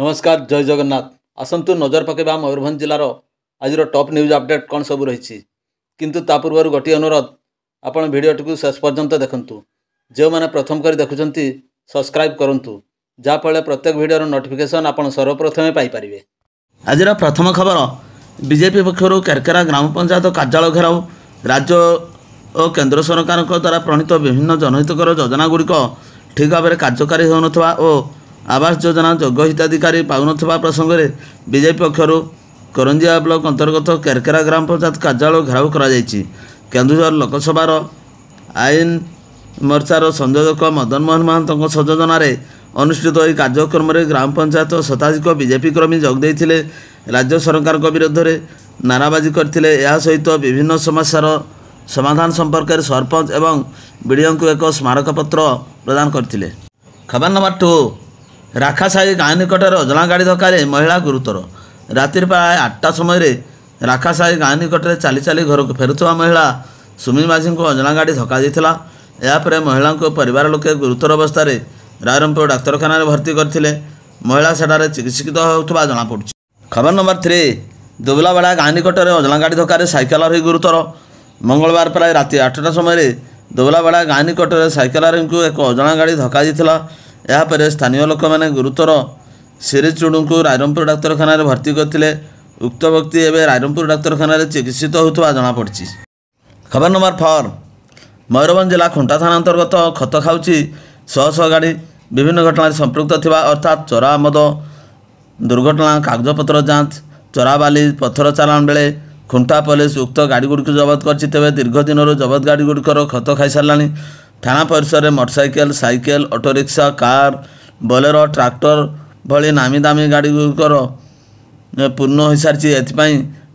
ନମସ୍କାର ଜୟ ଜଗନ୍ନାଥ ଆସନ୍ତୁ ନଜର ପକାଇବା ମୟୂରଭଞ୍ଜ ଜିଲ୍ଲାର ଆଜିର ଟପ୍ ନ୍ୟୁଜ୍ ଅପଡ଼େଟ୍ କ'ଣ ସବୁ ରହିଛି କିନ୍ତୁ ତା ପୂର୍ବରୁ ଗୋଟିଏ ଅନୁରୋଧ ଆପଣ ଭିଡ଼ିଓଟିକୁ ଶେଷ ପର୍ଯ୍ୟନ୍ତ ଦେଖନ୍ତୁ ଯେଉଁମାନେ ପ୍ରଥମ କରି ଦେଖୁଛନ୍ତି ସବସ୍କ୍ରାଇବ୍ କରନ୍ତୁ ଯାହାଫଳରେ ପ୍ରତ୍ୟେକ ଭିଡ଼ିଓର ନୋଟିଫିକେସନ୍ ଆପଣ ସର୍ବପ୍ରଥମେ ପାଇପାରିବେ ଆଜିର ପ୍ରଥମ ଖବର ବିଜେପି ପକ୍ଷରୁ କେରକେରା ଗ୍ରାମ ପଞ୍ଚାୟତ କାର୍ଯ୍ୟାଳୟ ଘେରାଉ ରାଜ୍ୟ ଓ କେନ୍ଦ୍ର ସରକାରଙ୍କ ଦ୍ୱାରା ପ୍ରଣୀତ ବିଭିନ୍ନ ଜନହିତକର ଯୋଜନାଗୁଡ଼ିକ ଠିକ୍ ଭାବରେ କାର୍ଯ୍ୟକାରୀ ହେଉନଥିବା ଓ ଆବାସ ଯୋଜନା ଯୋଗ୍ୟ ହିତାଧିକାରୀ ପାଉନଥିବା ପ୍ରସଙ୍ଗରେ ବିଜେପି ପକ୍ଷରୁ କରଞ୍ଜିଆ ବ୍ଲକ ଅନ୍ତର୍ଗତ କେରକେରା ଗ୍ରାମ ପଞ୍ଚାୟତ କାର୍ଯ୍ୟାଳୟ ଘେରାଉ କରାଯାଇଛି କେନ୍ଦୁଝର ଲୋକସଭାର ଆଇନ ମୋର୍ଚ୍ଚାର ସଂଯୋଜକ ମଦନ ମୋହନ ମହାନ୍ତଙ୍କ ସଂଯୋଜନାରେ ଅନୁଷ୍ଠିତ ଏହି କାର୍ଯ୍ୟକ୍ରମରେ ଗ୍ରାମ ପଞ୍ଚାୟତ ଶତାଧିକ ବିଜେପି କର୍ମୀ ଯୋଗ ଦେଇଥିଲେ ରାଜ୍ୟ ସରକାରଙ୍କ ବିରୋଧରେ ନାରାବାଜି କରିଥିଲେ ଏହା ସହିତ ବିଭିନ୍ନ ସମସ୍ୟାର ସମାଧାନ ସମ୍ପର୍କରେ ସରପଞ୍ଚ ଏବଂ ବିଡ଼ିଓଙ୍କୁ ଏକ ସ୍ମାରକପତ୍ର ପ୍ରଦାନ କରିଥିଲେ ଖବର ନମ୍ବର ଟୁ ରାଖା ସାହି ଗାଁ ନିକଟରେ ଅଜଣା ଗାଡ଼ି ଧକ୍କାରେ ମହିଳା ଗୁରୁତର ରାତିରେ ପ୍ରାୟ ଆଠଟା ସମୟରେ ରାଖା ସାହି ଗାଁ ନିକଟରେ ଚାଲି ଚାଲି ଘରକୁ ଫେରୁଥିବା ମହିଳା ସୁମି ମାଝୀଙ୍କୁ ଅଜଣା ଗାଡ଼ି ଧକ୍କା ଦେଇଥିଲା ଏହାପରେ ମହିଳାଙ୍କୁ ପରିବାର ଲୋକେ ଗୁରୁତର ଅବସ୍ଥାରେ ରାୟରମ୍ପୁର ଡାକ୍ତରଖାନାରେ ଭର୍ତ୍ତି କରିଥିଲେ ମହିଳା ସେଠାରେ ଚିକିତ୍ସିତ ହେଉଥିବା ଜଣାପଡ଼ୁଛି ଖବର ନମ୍ବର ଥ୍ରୀ ଦୁବଲାବେଡ଼ା ଗାଁ ନିକଟରେ ଅଜଣା ଗାଡ଼ି ଧକ୍କାରେ ସାଇକେଲ ରହି ଗୁରୁତର ମଙ୍ଗଳବାର ପ୍ରାୟ ରାତି ଆଠଟା ସମୟରେ ଦୁବଲାବେଡ଼ା ଗାଁ ନିକଟରେ ସାଇକେଲ ରହିଙ୍କୁ ଏକ ଅଜଣା ଗାଡ଼ି ଧକ୍କା ଦେଇଥିଲା ଏହାପରେ ସ୍ଥାନୀୟ ଲୋକମାନେ ଗୁରୁତର ଚୁଡ଼ୁଙ୍କୁ ରାଇରମ୍ପୁର ଡାକ୍ତରଖାନାରେ ଭର୍ତ୍ତି କରିଥିଲେ ଉକ୍ତ ବ୍ୟକ୍ତି ଏବେ ରାଇରମ୍ପୁର ଡାକ୍ତରଖାନାରେ ଚିକିତ୍ସିତ ହେଉଥିବା ଜଣାପଡ଼ିଛି ଖବର ନମ୍ବର ଫୋର୍ ମୟୂରଭଞ୍ଜ ଜିଲ୍ଲା ଖୁଣ୍ଟା ଥାନା ଅନ୍ତର୍ଗତ ଖତ ଖାଉଛି ଶହ ଶହ ଗାଡ଼ି ବିଭିନ୍ନ ଘଟଣାରେ ସମ୍ପୃକ୍ତ ଥିବା ଅର୍ଥାତ୍ ଚୋରା ଆମଦ ଦୁର୍ଘଟଣା କାଗଜପତ୍ର ଯାଞ୍ଚ ଚୋରା ବାଲି ପଥର ଚାଲାଣ ବେଳେ ଖୁଣ୍ଟା ପୋଲିସ ଉକ୍ତ ଗାଡ଼ିଗୁଡ଼ିକୁ ଜବତ କରିଛି ତେବେ ଦୀର୍ଘ ଦିନରୁ ଜବତ ଗାଡ଼ିଗୁଡ଼ିକର ଖତ ଖାଇସାରିଲାଣି ଥାନା ପରିସରରେ motorcycle cycle autorickshaw car Bolero tractor ଭଳି ନାମୀ ଦାମୀ ଗାଡ଼ିଗୁଡ଼ିକର ପୂର୍ଣ୍ଣ ହୋଇସାରିଛି ଏଥିପାଇଁ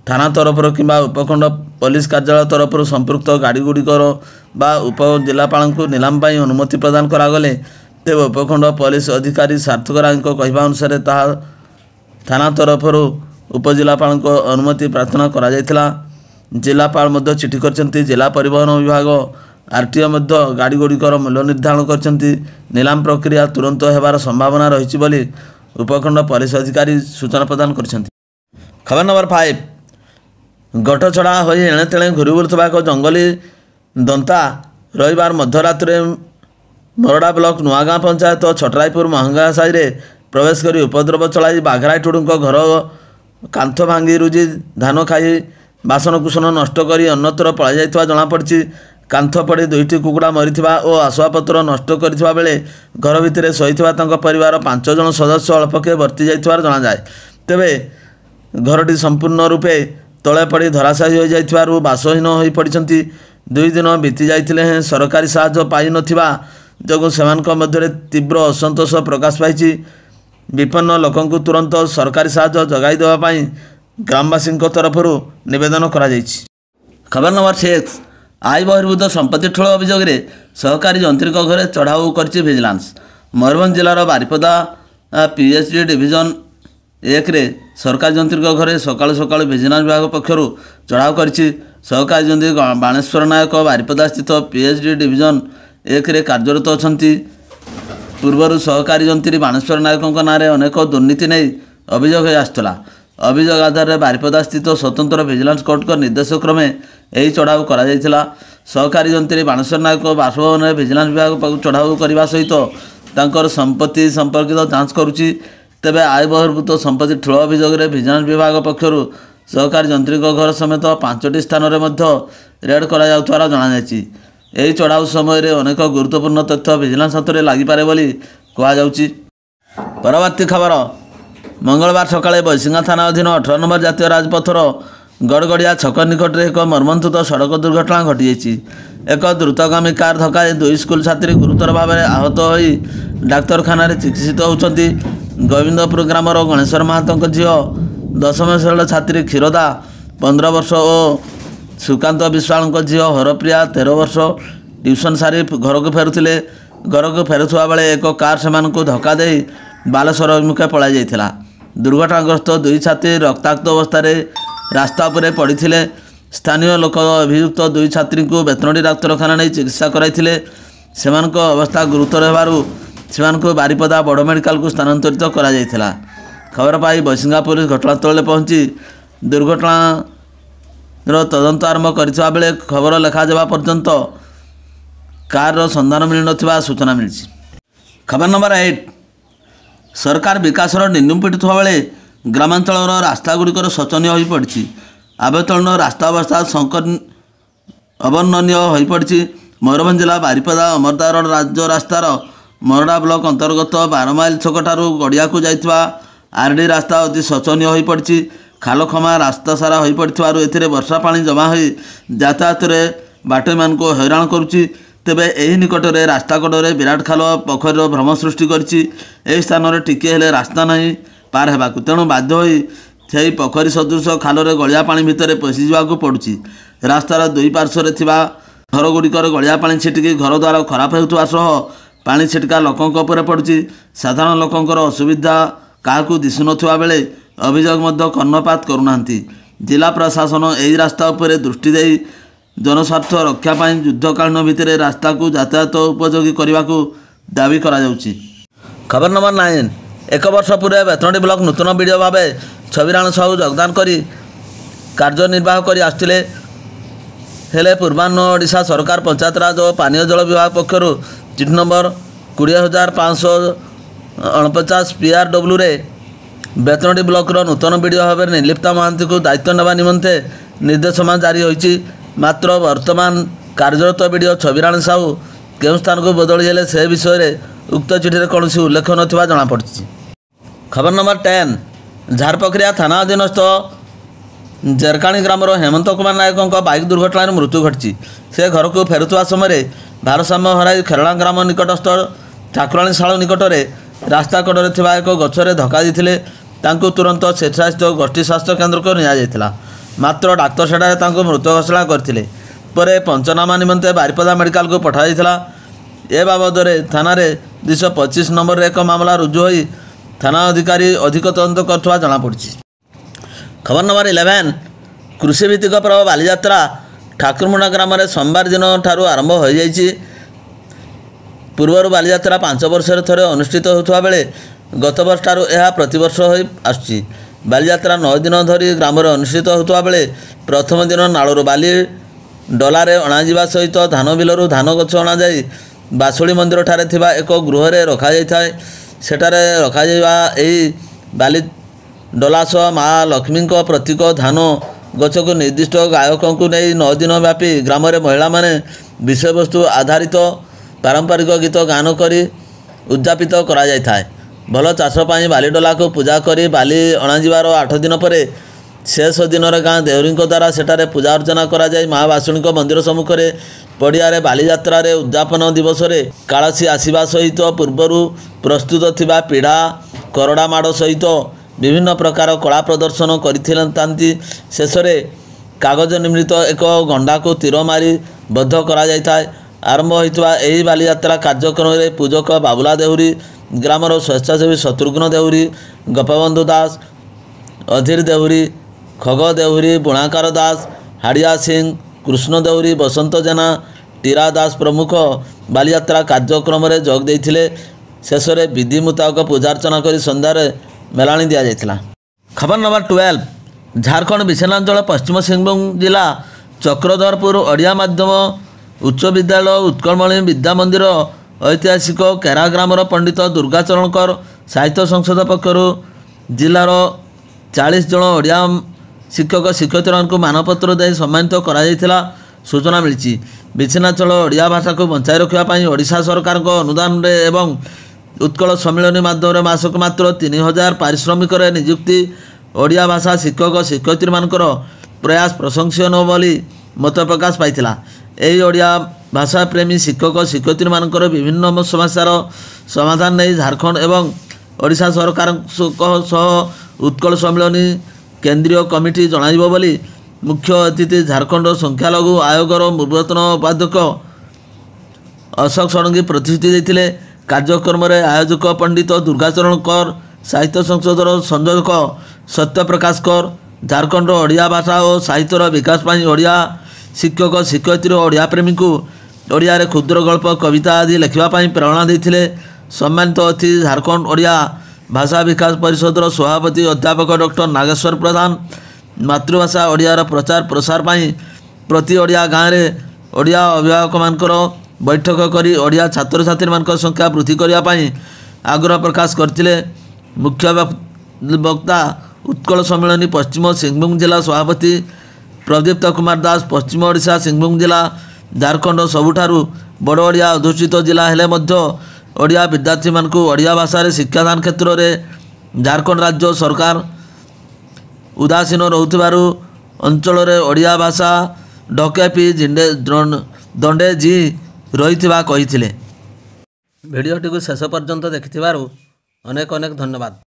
ଥାନା ତରଫରୁ କିମ୍ବା ଉପଖଣ୍ଡ ପୋଲିସ କାର୍ଯ୍ୟାଳୟ ତରଫରୁ ସମ୍ପୃକ୍ତ ଗାଡ଼ିଗୁଡ଼ିକର ବା ଉପଜିଲ୍ଲାପାଳଙ୍କୁ ନିଲାମ ପାଇଁ ଅନୁମତି ପ୍ରଦାନ କରାଗଲେ ତେବେ ଉପଖଣ୍ଡ ପୋଲିସ ଅଧିକାରୀ ସାର୍ଥକ ରାୟଙ୍କ କହିବା ଅନୁସାରେ ତାହା ଥାନା ତରଫରୁ ଉପଜିଲ୍ଲାପାଳଙ୍କ ଅନୁମତି ପ୍ରାର୍ଥନା କରାଯାଇଥିଲା ଜିଲ୍ଲାପାଳ ମଧ୍ୟ ଚିଠି କରିଛନ୍ତି ଜିଲ୍ଲା ପରିବହନ ବିଭାଗ ଆରଟିଓ ମଧ୍ୟ ଗାଡ଼ିଗୁଡ଼ିକର ମୂଲ୍ୟ ନିର୍ଦ୍ଧାରଣ କରିଛନ୍ତି ନିଲାମ ପ୍ରକ୍ରିୟା ତୁରନ୍ତ ହେବାର ସମ୍ଭାବନା ରହିଛି ବୋଲି ଉପଖଣ୍ଡ ପରିସର ଅଧିକାରୀ ସୂଚନା ପ୍ରଦାନ କରିଛନ୍ତି ଖବର ନମ୍ବର ଫାଇଭ ଗଟଛଡ଼ା ହୋଇ ଏଣେ ତେଣେ ଘୁରି ବୁଲୁଥିବା ଏକ ଜଙ୍ଗଲୀ ଦନ୍ତା ରବିବାର ମଧ୍ୟରାତ୍ରିରେ ମରଡ଼ା ବ୍ଲକ ନୂଆଗାଁ ପଞ୍ଚାୟତ ଛଟରାଇପୁର ମହଙ୍ଗା ସାହିରେ ପ୍ରବେଶ କରି ଉପଦ୍ରବ ଚଳାଇ ବାଘରାଇ ଟୁଡ଼ୁଙ୍କ ଘର କାନ୍ଥ ଭାଙ୍ଗି ରୁଜି ଧାନ ଖାଇ ବାସନକୁସନ ନଷ୍ଟ କରି ଅନ୍ୟତ୍ର ପଳାଇଯାଇଥିବା ଜଣାପଡ଼ିଛି କାନ୍ଥ ପଡ଼ି ଦୁଇଟି କୁକୁଡ଼ା ମରିଥିବା ଓ ଆସବାବପତ୍ର ନଷ୍ଟ କରିଥିବା ବେଳେ ଘର ଭିତରେ ଶୋଇଥିବା ତାଙ୍କ ପରିବାର ପାଞ୍ଚ ଜଣ ସଦସ୍ୟ ଅଳ୍ପକେ ବର୍ତ୍ତି ଯାଇଥିବାର ଜଣାଯାଏ ତେବେ ଘରଟି ସମ୍ପୂର୍ଣ୍ଣ ରୂପେ ତଳେ ପଡ଼ି ଧରାଶାୟୀ ହୋଇଯାଇଥିବାରୁ ବାସହୀନ ହୋଇପଡ଼ିଛନ୍ତି ଦୁଇ ଦିନ ବିତି ଯାଇଥିଲେ ହେଁ ସରକାରୀ ସାହାଯ୍ୟ ପାଇନଥିବା ଯୋଗୁଁ ସେମାନଙ୍କ ମଧ୍ୟରେ ତୀବ୍ର ଅସନ୍ତୋଷ ପ୍ରକାଶ ପାଇଛି ବିପନ୍ନ ଲୋକଙ୍କୁ ତୁରନ୍ତ ସରକାରୀ ସାହାଯ୍ୟ ଯୋଗାଇ ଦେବା ପାଇଁ ଗ୍ରାମବାସୀଙ୍କ ତରଫରୁ ନିବେଦନ କରାଯାଇଛି ଖବର ନମ୍ବର ସିକ୍ସ ଆୟ ବହିର୍ଭୂତ ସମ୍ପତ୍ତି ଠୁଳ ଅଭିଯୋଗରେ ସହକାରୀ ଯନ୍ତ୍ରୀଙ୍କ ଘରେ ଚଢ଼ାଉ କରିଛି ଭିଜିଲାନ୍ସ ମୟୂରଭଞ୍ଜ ଜିଲ୍ଲାର ବାରିପଦା ପିଏଚ୍ଡି ଡିଭିଜନ ଏକରେ ସରକାରୀ ଯନ୍ତ୍ରୀଙ୍କ ଘରେ ସକାଳୁ ସକାଳୁ ଭିଜିଲାନ୍ସ ବିଭାଗ ପକ୍ଷରୁ ଚଢ଼ାଉ କରିଛି ସହକାରୀ ଯନ୍ତ୍ରୀ ବାଣେଶ୍ୱର ନାୟକ ବାରିପଦାସ୍ଥିତ ପିଏଚ୍ଡି ଡିଭିଜନ ଏକରେ କାର୍ଯ୍ୟରତ ଅଛନ୍ତି ପୂର୍ବରୁ ସହକାରୀ ଯନ୍ତ୍ରୀ ବାଣେଶ୍ୱର ନାୟକଙ୍କ ନାଁରେ ଅନେକ ଦୁର୍ନୀତି ନେଇ ଅଭିଯୋଗ ହୋଇ ଆସୁଥିଲା ଅଭିଯୋଗ ଆଧାରରେ ବାରିପଦା ସ୍ଥିତ ସ୍ୱତନ୍ତ୍ର ଭିଜିଲାନ୍ସ କୋର୍ଟଙ୍କ ନିର୍ଦ୍ଦେଶ କ୍ରମେ ଏହି ଚଢ଼ାଉ କରାଯାଇଥିଲା ସହକାରୀ ଯନ୍ତ୍ରୀ ବାଣେଶ୍ୱର ନାୟକ ବାସଭବନରେ ଭିଜିଲାନ୍ସ ବିଭାଗ ଚଢ଼ାଉ କରିବା ସହିତ ତାଙ୍କର ସମ୍ପତ୍ତି ସମ୍ପର୍କିତ ଯାଞ୍ଚ କରୁଛି ତେବେ ଆୟ ବହିର୍ଭୂତ ସମ୍ପତ୍ତି ଠୁଳ ଅଭିଯୋଗରେ ଭିଜିଲାନ୍ସ ବିଭାଗ ପକ୍ଷରୁ ସହକାରୀ ଯନ୍ତ୍ରୀଙ୍କ ଘର ସମେତ ପାଞ୍ଚଟି ସ୍ଥାନରେ ମଧ୍ୟ ରେଡ୍ କରାଯାଉଥିବାର ଜଣାଯାଇଛି ଏହି ଚଢ଼ାଉ ସମୟରେ ଅନେକ ଗୁରୁତ୍ୱପୂର୍ଣ୍ଣ ତଥ୍ୟ ଭିଜିଲାନ୍ସ ହାତରେ ଲାଗିପାରେ ବୋଲି କୁହାଯାଉଛି ପରବର୍ତ୍ତୀ ଖବର ମଙ୍ଗଳବାର ସକାଳେ ବୈଶିଙ୍ଗା ଥାନା ଅଧୀନ ଅଠର ନମ୍ବର ଜାତୀୟ ରାଜପଥର ଗଡ଼ଗଡ଼ିଆ ଛକ ନିକଟରେ ଏକ ମର୍ମନ୍ତୁତ ସଡ଼କ ଦୁର୍ଘଟଣା ଘଟିଯାଇଛି ଏକ ଦ୍ରୁତଗାମୀ କାର୍ ଧକାଇ ଦୁଇ ସ୍କୁଲ ଛାତ୍ରୀ ଗୁରୁତର ଭାବରେ ଆହତ ହୋଇ ଡାକ୍ତରଖାନାରେ ଚିକିତ୍ସିତ ହେଉଛନ୍ତି ଗୋବିନ୍ଦପୁର ଗ୍ରାମର ଗଣେଶ୍ୱର ମହାନ୍ତଙ୍କ ଝିଅ ଦଶମ ଶ୍ରେଣୀ ଛାତ୍ରୀ କ୍ଷୀରଦା ପନ୍ଦର ବର୍ଷ ଓ ସୁକାନ୍ତ ବିଶ୍ୱାଳଙ୍କ ଝିଅ ହରପ୍ରିୟା ତେର ବର୍ଷ ଟ୍ୟୁସନ୍ ସାରି ଘରକୁ ଫେରୁଥିଲେ ଘରକୁ ଫେରୁଥିବା ବେଳେ ଏକ କାର୍ ସେମାନଙ୍କୁ ଧକ୍କା ଦେଇ ବାଲେଶ୍ୱର ଅଭିମୁଖେ ପଳାଇ ଯାଇଥିଲା ଦୁର୍ଘଟଣାଗ୍ରସ୍ତ ଦୁଇ ଛାତ୍ରୀ ରକ୍ତାକ୍ତ ଅବସ୍ଥାରେ ରାସ୍ତା ଉପରେ ପଡ଼ିଥିଲେ ସ୍ଥାନୀୟ ଲୋକ ଅଭିଯୁକ୍ତ ଦୁଇ ଛାତ୍ରୀଙ୍କୁ ବେତନଟୀ ଡାକ୍ତରଖାନା ନେଇ ଚିକିତ୍ସା କରାଇଥିଲେ ସେମାନଙ୍କ ଅବସ୍ଥା ଗୁରୁତର ହେବାରୁ ସେମାନଙ୍କୁ ବାରିପଦା ବଡ଼ ମେଡ଼ିକାଲକୁ ସ୍ଥାନାନ୍ତରିତ କରାଯାଇଥିଲା ଖବର ପାଇ ବୈଶିଙ୍ଗା ପୁଲିସ୍ ଘଟଣାସ୍ଥଳରେ ପହଞ୍ଚି ଦୁର୍ଘଟଣାର ତଦନ୍ତ ଆରମ୍ଭ କରିଥିବା ବେଳେ ଖବର ଲେଖାଯିବା ପର୍ଯ୍ୟନ୍ତ କାର୍ର ସନ୍ଧାନ ମିଳିନଥିବା ସୂଚନା ମିଳିଛି ଖବର ନମ୍ବର ଏଇଟ୍ ସରକାର ବିକାଶର ନିନ୍ୟୁମ ପିଟୁଥିବା ବେଳେ ଗ୍ରାମାଞ୍ଚଳର ରାସ୍ତାଗୁଡ଼ିକର ଶୋଚନୀୟ ହୋଇପଡ଼ିଛି ଆବେତଳନ ରାସ୍ତା ଅବସ୍ଥା ଅବର୍ଣ୍ଣନୀୟ ହୋଇପଡ଼ିଛି ମୟୂରଭଞ୍ଜ ଜିଲ୍ଲା ବାରିପଦା ଅମରଦାର ରାଜ୍ୟ ରାସ୍ତାର ମରଡ଼ା ବ୍ଲକ ଅନ୍ତର୍ଗତ ବାରମାଇଲ ଛକଠାରୁ ଗଡ଼ିଆକୁ ଯାଇଥିବା ଆର୍ ଡି ରାସ୍ତା ଅତି ଶୋଚନୀୟ ହୋଇପଡ଼ିଛି ଖାଲଖମା ରାସ୍ତା ସାରା ହୋଇପଡ଼ିଥିବାରୁ ଏଥିରେ ବର୍ଷା ପାଣି ଜମା ହୋଇ ଯାତାୟାତରେ ବାଟମାନଙ୍କୁ ହଇରାଣ କରୁଛି ତେବେ ଏହି ନିକଟରେ ରାସ୍ତାକଡ଼ରେ ବିରାଟ ଖାଲ ପୋଖରୀର ଭ୍ରମ ସୃଷ୍ଟି କରିଛି ଏହି ସ୍ଥାନରେ ଟିକିଏ ହେଲେ ରାସ୍ତା ନାହିଁ ପାର ହେବାକୁ ତେଣୁ ବାଧ୍ୟ ହୋଇ ସେହି ପୋଖରୀ ସଦୃଶ ଖାଲରେ ଗଳିଆ ପାଣି ଭିତରେ ପଶିଯିବାକୁ ପଡ଼ୁଛି ରାସ୍ତାର ଦୁଇ ପାର୍ଶ୍ୱରେ ଥିବା ଘରଗୁଡ଼ିକର ଗଳିଆ ପାଣି ଛିଟିକି ଘରଦ୍ୱାର ଖରାପ ହେଉଥିବା ସହ ପାଣି ଛିଟିକା ଲୋକଙ୍କ ଉପରେ ପଡ଼ୁଛି ସାଧାରଣ ଲୋକଙ୍କର ଅସୁବିଧା କାହାକୁ ଦିଶୁନଥିବା ବେଳେ ଅଭିଯୋଗ ମଧ୍ୟ କର୍ଣ୍ଣପାତ କରୁନାହାନ୍ତି ଜିଲ୍ଲା ପ୍ରଶାସନ ଏହି ରାସ୍ତା ଉପରେ ଦୃଷ୍ଟି ଦେଇ ଜନସ୍ୱାର୍ଥ ରକ୍ଷା ପାଇଁ ଯୁଦ୍ଧକାଳୀନ ଭିତରେ ରାସ୍ତାକୁ ଯାତାୟାତ ଉପଯୋଗୀ କରିବାକୁ ଦାବି କରାଯାଉଛି ଖବର ନମ୍ବର ନାଇନ୍ ଏକ ବର୍ଷ ପୂର୍ବେ ବେତନଟି ବ୍ଲକ ନୂତନ ବିଡ଼ିଓ ଭାବେ ଛବିରାଣ ସାହୁ ଯୋଗଦାନ କରି କାର୍ଯ୍ୟନିର୍ବାହ କରି ଆସୁଥିଲେ ହେଲେ ପୂର୍ବାହ୍ନ ଓଡ଼ିଶା ସରକାର ପଞ୍ଚାୟତରାଜ ଓ ପାନୀୟ ଜଳ ବିଭାଗ ପକ୍ଷରୁ ଚିଠି ନମ୍ବର କୋଡ଼ିଏ ହଜାର ପାଞ୍ଚଶହ ଅଣପଚାଶ ପି ଆର୍ ଡବ୍ଲ୍ୟୁରେ ବେତନଟି ବ୍ଲକର ନୂତନ ବିଡ଼ିଓ ଭାବରେ ନିର୍ଲିପ୍ତା ମହାନ୍ତିଙ୍କୁ ଦାୟିତ୍ୱ ନେବା ନିମନ୍ତେ ନିର୍ଦ୍ଦେଶମାନ ଜାରି ହୋଇଛି ମାତ୍ର ବର୍ତ୍ତମାନ କାର୍ଯ୍ୟରତ ବି ଡି ଓ ଛବିରାଣ ସାହୁ କେଉଁ ସ୍ଥାନକୁ ବଦଳି ହେଲେ ସେ ବିଷୟରେ ଉକ୍ତ ଚିଠିରେ କୌଣସି ଉଲ୍ଲେଖ ନଥିବା ଜଣାପଡ଼ିଛି ଖବର ନମ୍ବର ଟେନ୍ ଝାରପକ୍ରିଆ ଥାନା ଅଧୀନସ୍ଥ ଜେରକାଣୀ ଗ୍ରାମର ହେମନ୍ତ କୁମାର ନାୟକଙ୍କ ବାଇକ୍ ଦୁର୍ଘଟଣାରେ ମୃତ୍ୟୁ ଘଟିଛି ସେ ଘରକୁ ଫେରୁଥିବା ସମୟରେ ଭାରସାମ୍ୟ ହରାଇ ଖେରଳା ଗ୍ରାମ ନିକଟସ୍ଥ ଠାକୁରାଣୀ ଶାଳ ନିକଟରେ ରାସ୍ତା କଡ଼ରେ ଥିବା ଏକ ଗଛରେ ଧକ୍କା ଦେଇଥିଲେ ତାଙ୍କୁ ତୁରନ୍ତ ସ୍ୱେଚ୍ଛାସ୍ଥିତ ଗୋଷ୍ଠୀ ସ୍ୱାସ୍ଥ୍ୟ କେନ୍ଦ୍ରକୁ ନିଆଯାଇଥିଲା ମାତ୍ର ଡାକ୍ତର ସେଠାରେ ତାଙ୍କୁ ମୃତ ଘୋଷଣା କରିଥିଲେ ପରେ ପଞ୍ଚନାମା ନିମନ୍ତେ ବାରିପଦା ମେଡ଼ିକାଲକୁ ପଠାଯାଇଥିଲା ଏ ବାବଦରେ ଥାନାରେ ଦୁଇଶହ ପଚିଶ ନମ୍ବରରେ ଏକ ମାମଲା ରୁଜୁ ହୋଇ ଥାନା ଅଧିକାରୀ ଅଧିକ ତଦନ୍ତ କରୁଥିବା ଜଣାପଡ଼ିଛି ଖବର ନମ୍ବର ଇଲେଭେନ୍ କୃଷିଭିତ୍ତିକ ପର୍ବ ବାଲିଯାତ୍ରା ଠାକୁରମୁଣ୍ଡା ଗ୍ରାମରେ ସୋମବାର ଦିନ ଠାରୁ ଆରମ୍ଭ ହୋଇଯାଇଛି ପୂର୍ବରୁ ବାଲିଯାତ୍ରା ପାଞ୍ଚ ବର୍ଷରେ ଥରେ ଅନୁଷ୍ଠିତ ହେଉଥିବା ବେଳେ ଗତବର୍ଷଠାରୁ ଏହା ପ୍ରତିବର୍ଷ ହୋଇ ଆସୁଛି ବାଲିଯାତ୍ରା ନଅ ଦିନ ଧରି ଗ୍ରାମରେ ଅନୁଷ୍ଠିତ ହେଉଥିବା ବେଳେ ପ୍ରଥମ ଦିନ ନାଳରୁ ବାଲି ଡଲାରେ ଅଣାଯିବା ସହିତ ଧାନ ବିଲରୁ ଧାନ ଗଛ ଅଣାଯାଇ ବାସୁଳି ମନ୍ଦିରଠାରେ ଥିବା ଏକ ଗୃହରେ ରଖାଯାଇଥାଏ ସେଠାରେ ରଖାଯାଇଥିବା ଏହି ବାଲି ଡଲା ସହ ମା ଲକ୍ଷ୍ମୀଙ୍କ ପ୍ରତୀକ ଧାନ ଗଛକୁ ନିର୍ଦ୍ଦିଷ୍ଟ ଗାୟକଙ୍କୁ ନେଇ ନଅ ଦିନ ବ୍ୟାପି ଗ୍ରାମରେ ମହିଳାମାନେ ବିଷୟବସ୍ତୁ ଆଧାରିତ ପାରମ୍ପରିକ ଗୀତ ଗାନ କରି ଉଦ୍ଯାପିତ କରାଯାଇଥାଏ ଭଲ ଚାଷ ପାଇଁ ବାଲିଡୋଲାକୁ ପୂଜା କରି ବାଲି ଅଣାଯିବାର ଆଠ ଦିନ ପରେ ଶେଷ ଦିନରେ ଗାଁ ଦେହୁରୀଙ୍କ ଦ୍ୱାରା ସେଠାରେ ପୂଜା ଅର୍ଚ୍ଚନା କରାଯାଇ ମା ବାସୁଣୀଙ୍କ ମନ୍ଦିର ସମ୍ମୁଖରେ ପଡ଼ିଆରେ ବାଲିଯାତ୍ରାରେ ଉଦ୍ଯାପନ ଦିବସରେ କାଳସୀ ଆସିବା ସହିତ ପୂର୍ବରୁ ପ୍ରସ୍ତୁତ ଥିବା ପିଢ଼ା କରଡ଼ା ମାଡ଼ ସହିତ ବିଭିନ୍ନ ପ୍ରକାର କଳା ପ୍ରଦର୍ଶନ କରିଥିଲେ ଶେଷରେ କାଗଜ ନିର୍ମିତ ଏକ ଗଣ୍ଡାକୁ ତୀର ମାରି ବଦ୍ଧ କରାଯାଇଥାଏ ଆରମ୍ଭ ହୋଇଥିବା ଏହି ବାଲିଯାତ୍ରା କାର୍ଯ୍ୟକ୍ରମରେ ପୂଜକ ବାବୁଲା ଦେହୁରୀ ଗ୍ରାମର ସ୍ୱେଚ୍ଛାସେବୀ ଶତ୍ରୁଘ୍ନ ଦେହୁରୀ ଗୋପବନ୍ଧୁ ଦାସ ଅଧୀର ଦେହୁରୀ ଖଗ ଦେହୁରୀ ବୁଣାକାର ଦାସ ହାଡ଼ିଆ ସିଂ କୃଷ୍ଣ ଦେହୁରୀ ବସନ୍ତ ଜେନା ଟିରା ଦାସ ପ୍ରମୁଖ ବାଲିଯାତ୍ରା କାର୍ଯ୍ୟକ୍ରମରେ ଯୋଗ ଦେଇଥିଲେ ଶେଷରେ ବିଧି ମୁତାବକ ପୂଜାର୍ଚ୍ଚନା କରି ସନ୍ଧ୍ୟାରେ ମେଳାଣି ଦିଆଯାଇଥିଲା ଖବର ନମ୍ବର ଟୁଏଲ୍ଭ ଝାଡ଼ଖଣ୍ଡ ବିଛନାଞ୍ଚଳ ପଶ୍ଚିମ ସିଂହଭୂମ ଜିଲ୍ଲା ଚକ୍ରଧରପୁର ଓଡ଼ିଆ ମାଧ୍ୟମ ଉଚ୍ଚ ବିଦ୍ୟାଳୟ ଉତ୍କଳମଣି ବିଦ୍ୟା ମନ୍ଦିର ଐତିହାସିକ କେରା ଗ୍ରାମର ପଣ୍ଡିତ ଦୁର୍ଗାଚରଣଙ୍କର ସାହିତ୍ୟ ସଂସଦ ପକ୍ଷରୁ ଜିଲ୍ଲାର ଚାଳିଶ ଜଣ ଓଡ଼ିଆ ଶିକ୍ଷକ ଶିକ୍ଷୟତ୍ରୀମାନଙ୍କୁ ମାନପତ୍ର ଦେଇ ସମ୍ମାନିତ କରାଯାଇଥିଲା ସୂଚନା ମିଳିଛି ବିଚ୍ଛିନ୍ନାଞ୍ଚଳ ଓଡ଼ିଆ ଭାଷାକୁ ବଞ୍ଚାଇ ରଖିବା ପାଇଁ ଓଡ଼ିଶା ସରକାରଙ୍କ ଅନୁଦାନରେ ଏବଂ ଉତ୍କଳ ସମ୍ମିଳନୀ ମାଧ୍ୟମରେ ମାସକୁ ମାତ୍ର ତିନି ହଜାର ପାରିଶ୍ରମିକରେ ନିଯୁକ୍ତି ଓଡ଼ିଆ ଭାଷା ଶିକ୍ଷକ ଶିକ୍ଷୟତ୍ରୀମାନଙ୍କର ପ୍ରୟାସ ପ୍ରଶଂସନୀୟ ବୋଲି ମତ ପ୍ରକାଶ ପାଇଥିଲା ଏହି ଓଡ଼ିଆ ଭାଷା ପ୍ରେମୀ ଶିକ୍ଷକ ଶିକ୍ଷୟତ୍ରୀମାନଙ୍କର ବିଭିନ୍ନ ସମସ୍ୟାର ସମାଧାନ ନେଇ ଝାଡ଼ଖଣ୍ଡ ଏବଂ ଓଡ଼ିଶା ସରକାରଙ୍କ ସହ ଉତ୍କଳ ସମ୍ମିଳନୀ କେନ୍ଦ୍ରୀୟ କମିଟି ଜଣାଇବ ବୋଲି ମୁଖ୍ୟ ଅତିଥି ଝାଡ଼ଖଣ୍ଡ ସଂଖ୍ୟାଲଘୁ ଆୟୋଗର ପୂର୍ବତନ ଉପାଧ୍ୟକ୍ଷ ଅଶୋକ ଷଡ଼ଙ୍ଗୀ ପ୍ରତିଶ୍ରୁତି ଦେଇଥିଲେ କାର୍ଯ୍ୟକ୍ରମରେ ଆୟୋଜକ ପଣ୍ଡିତ ଦୁର୍ଗାଚରଣ କର ସାହିତ୍ୟ ସଂସଦର ସଂଯୋଜକ ସତ୍ୟପ୍ରକାଶ କର ଝାଡ଼ଖଣ୍ଡର ଓଡ଼ିଆ ଭାଷା ଓ ସାହିତ୍ୟର ବିକାଶ ପାଇଁ ଓଡ଼ିଆ ଶିକ୍ଷକ ଶିକ୍ଷୟିତ୍ରୀ ଓ ଓଡ଼ିଆ ପ୍ରେମୀଙ୍କୁ ଓଡ଼ିଆରେ କ୍ଷୁଦ୍ର ଗଳ୍ପ କବିତା ଆଦି ଲେଖିବା ପାଇଁ ପ୍ରେରଣା ଦେଇଥିଲେ ସମ୍ମାନିତ ଅତିଥି ଝାଡ଼ଖଣ୍ଡ ଓଡ଼ିଆ ଭାଷା ବିକାଶ ପରିଷଦର ସଭାପତି ଅଧ୍ୟାପକ ଡକ୍ଟର ନାଗେଶ୍ୱର ପ୍ରଧାନ ମାତୃଭାଷା ଓଡ଼ିଆର ପ୍ରଚାର ପ୍ରସାର ପାଇଁ ପ୍ରତି ଓଡ଼ିଆ ଗାଁରେ ଓଡ଼ିଆ ଅଭିଭାବକମାନଙ୍କର ବୈଠକ କରି ଓଡ଼ିଆ ଛାତ୍ରଛାତ୍ରୀମାନଙ୍କ ସଂଖ୍ୟା ବୃଦ୍ଧି କରିବା ପାଇଁ ଆଗ୍ରହ ପ୍ରକାଶ କରିଥିଲେ ମୁଖ୍ୟ ବକ୍ତା ଉତ୍କଳ ସମ୍ମିଳନୀ ପଶ୍ଚିମ ସିଂଭୂମ ଜିଲ୍ଲା ସଭାପତି ପ୍ରଦୀପ୍ତ କୁମାର ଦାସ ପଶ୍ଚିମ ଓଡ଼ିଶା ସିଂଭୂମ ଜିଲ୍ଲା ଝାଡ଼ଖଣ୍ଡ ସବୁଠାରୁ ବଡ଼ ଓଡ଼ିଆ ଅଧୁଷିତ ଜିଲ୍ଲା ହେଲେ ମଧ୍ୟ ଓଡ଼ିଆ ବିଦ୍ୟାର୍ଥୀମାନଙ୍କୁ ଓଡ଼ିଆ ଭାଷାରେ ଶିକ୍ଷାଦାନ କ୍ଷେତ୍ରରେ ଝାଡ଼ଖଣ୍ଡ ରାଜ୍ୟ ସରକାର ଉଦାସୀନ ରହୁଥିବାରୁ ଅଞ୍ଚଳରେ ଓଡ଼ିଆ ଭାଷା ଡକେପି ଜିଣ୍ଡେ ଦଣ୍ଡେ ଜି ରହିଥିବା କହିଥିଲେ ଭିଡ଼ିଓଟିକୁ ଶେଷ ପର୍ଯ୍ୟନ୍ତ ଦେଖିଥିବାରୁ ଅନେକ ଅନେକ ଧନ୍ୟବାଦ